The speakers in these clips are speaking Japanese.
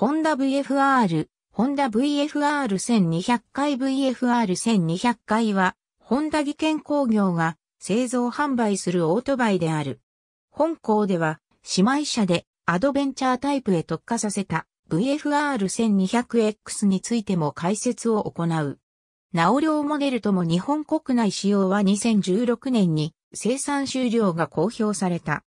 ホンダ VFR、ホンダ VFR1200 回 VFR1200 回は、ホンダ技研工業が製造販売するオートバイである。本校では、姉妹車でアドベンチャータイプへ特化させた VFR1200X についても解説を行う。ナオリョモデルとも日本国内使用は2016年に生産終了が公表された。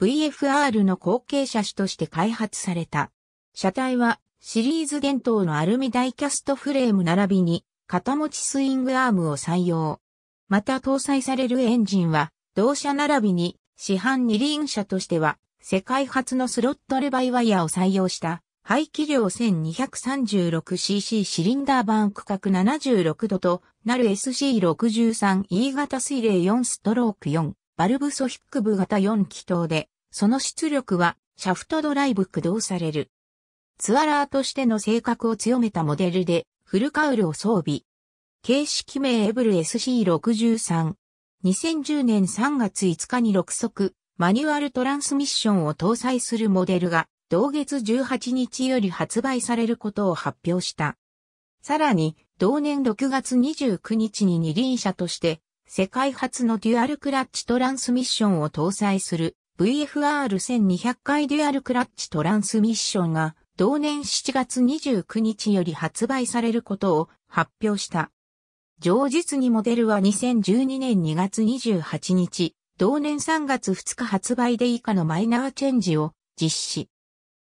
VFR の後継車種として開発された。車体はシリーズ伝統のアルミダイキャストフレーム並びに肩持ちスイングアームを採用。また搭載されるエンジンは同車並びに市販二輪車としては世界初のスロットルバイワイヤーを採用した排気量 1236cc シリンダー版区画76度となる SC63E 型水冷4ストローク4バルブソヒック部型4気筒でその出力はシャフトドライブ駆動される。ツアラーとしての性格を強めたモデルで、フルカウルを装備。形式名エブル SC63。2010年3月5日に6速、マニュアルトランスミッションを搭載するモデルが、同月18日より発売されることを発表した。さらに、同年6月29日に二輪車として、世界初のデュアルクラッチトランスミッションを搭載する VFR1200 回デュアルクラッチトランスミッションが同年7月29日より発売されることを発表した。上実にモデルは2012年2月28日、同年3月2日発売で以下のマイナーチェンジを実施。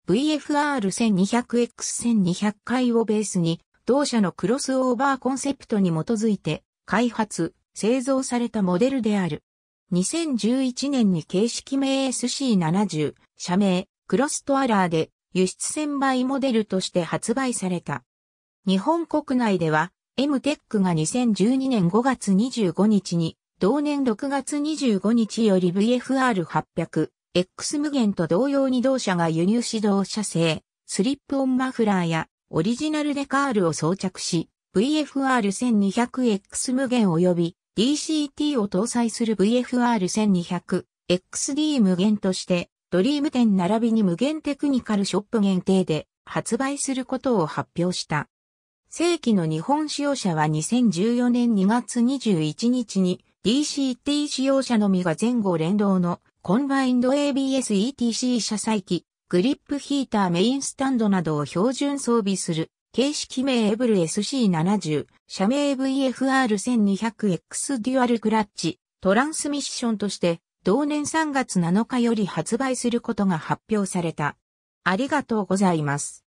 VFR1200X1200 回をベースに、同社のクロスオーバーコンセプトに基づいて、開発、製造されたモデルである。2011年に形式名 SC70、社名、クロストアラーで輸出専売モデルとして発売された。日本国内では、M テックが2012年5月25日に、同年6月25日より VFR800、X 無限と同様に同社が輸入指導車製、スリップオンマフラーや、オリジナルデカールを装着し、VFR1200X 無限及び DCT を搭載する VFR1200XD 無限としてドリーム店並びに無限テクニカルショップ限定で発売することを発表した。正規の日本使用者は2014年2月21日に DCT 使用者のみが前後連動のコンバインド ABS-ETC 車載機、グリップヒーターメインスタンドなどを標準装備する形式名エブル SC70、社名 VFR1200X デュアルクラッチ、トランスミッションとして同年3月7日より発売することが発表された。ありがとうございます。